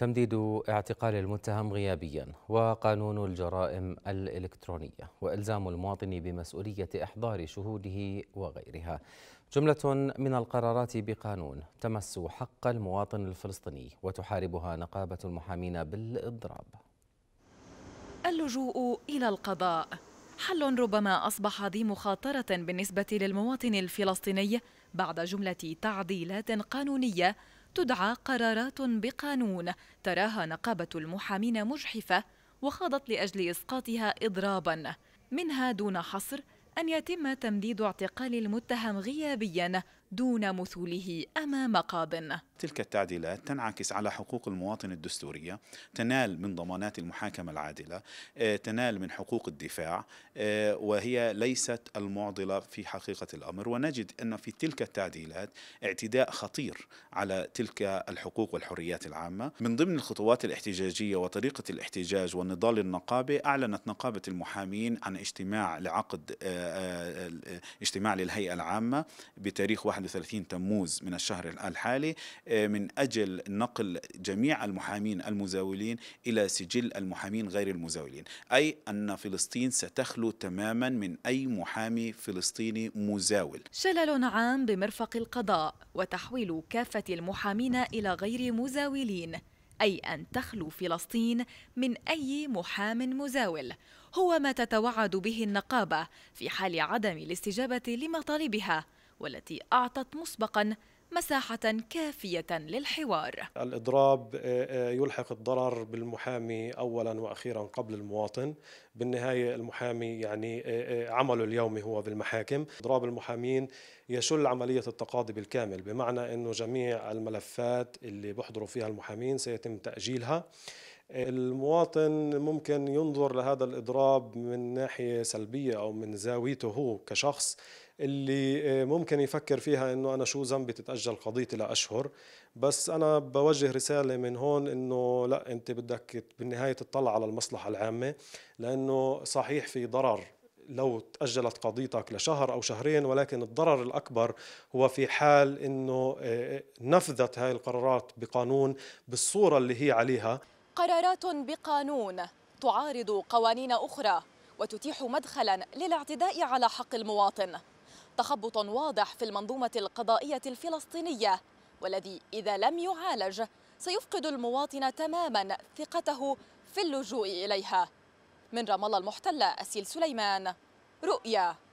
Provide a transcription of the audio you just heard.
تمديد اعتقال المتهم غيابيا وقانون الجرائم الإلكترونية وإلزام المواطن بمسؤولية إحضار شهوده وغيرها جملة من القرارات بقانون تمس حق المواطن الفلسطيني وتحاربها نقابة المحامين بالإضراب اللجوء إلى القضاء حل ربما أصبح ذي مخاطرة بالنسبة للمواطن الفلسطيني بعد جملة تعديلات قانونية تدعى قرارات بقانون تراها نقابة المحامين مجحفة وخاضت لأجل إسقاطها إضرابا منها دون حصر أن يتم تمديد اعتقال المتهم غيابيا دون مثوله أمام قاض تلك التعديلات تنعكس على حقوق المواطن الدستورية تنال من ضمانات المحاكمة العادلة آه، تنال من حقوق الدفاع آه، وهي ليست المعضلة في حقيقة الأمر ونجد أن في تلك التعديلات اعتداء خطير على تلك الحقوق والحريات العامة من ضمن الخطوات الاحتجاجية وطريقة الاحتجاج والنضال النقابه أعلنت نقابة المحامين عن اجتماع لعقد آه، اجتماع للهيئة العامة بتاريخ 1 31 تموز من الشهر الحالي آه، من أجل نقل جميع المحامين المزاولين إلى سجل المحامين غير المزاولين أي أن فلسطين ستخلو تماما من أي محامي فلسطيني مزاول شلل عام بمرفق القضاء وتحويل كافة المحامين إلى غير مزاولين أي أن تخلو فلسطين من أي محام مزاول هو ما تتوعد به النقابة في حال عدم الاستجابة لمطالبها والتي أعطت مسبقاً مساحة كافية للحوار الإضراب آه، آه، يلحق الضرر بالمحامي أولا وأخيرا قبل المواطن بالنهاية المحامي يعني آه، عمله اليومي هو بالمحاكم إضراب المحامين يشل عملية التقاضي بالكامل بمعنى أنه جميع الملفات اللي بحضروا فيها المحامين سيتم تأجيلها المواطن ممكن ينظر لهذا الإضراب من ناحية سلبية أو من زاويته هو كشخص اللي آه، ممكن يفكر فيها انه انا شو ذنبي تتاجل قضيتي لاشهر بس انا بوجه رساله من هون انه لا انت بدك بالنهايه تطلع على المصلحه العامه لانه صحيح في ضرر لو تأجلت قضيتك لشهر أو شهرين ولكن الضرر الأكبر هو في حال أنه آه، آه، نفذت هاي القرارات بقانون بالصورة اللي هي عليها قرارات بقانون تعارض قوانين أخرى وتتيح مدخلا للاعتداء على حق المواطن تخبط واضح في المنظومة القضائية الفلسطينية والذي إذا لم يعالج سيفقد المواطن تماما ثقته في اللجوء إليها من رام الله المحتلة أسيل سليمان رؤيا